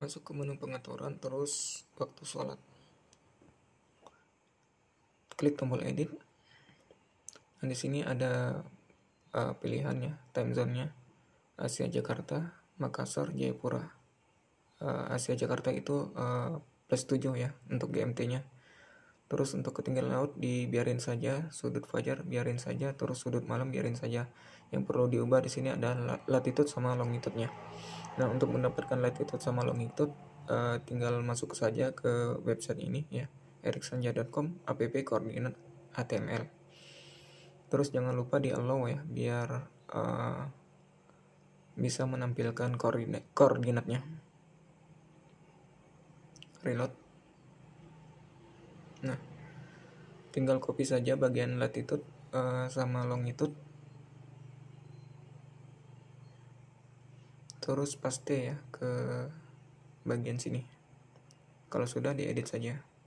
masuk ke menu pengaturan terus waktu sholat klik tombol edit dan nah, di sini ada uh, pilihannya time zone nya Asia Jakarta Makassar Jayapura uh, Asia Jakarta itu uh, plus 7 ya untuk GMT nya terus untuk ketinggian laut dibiarin saja sudut fajar biarin saja terus sudut malam biarin saja yang perlu diubah di sini adalah latitude sama longitude-nya nah untuk mendapatkan latitude sama longitude uh, tinggal masuk saja ke website ini ya eriksanja.com app koordinat html terus jangan lupa di allow ya biar uh, bisa menampilkan koordinat koordinatnya reload Nah, tinggal copy saja bagian latitude uh, sama longitude. Terus paste ya ke bagian sini. Kalau sudah diedit saja.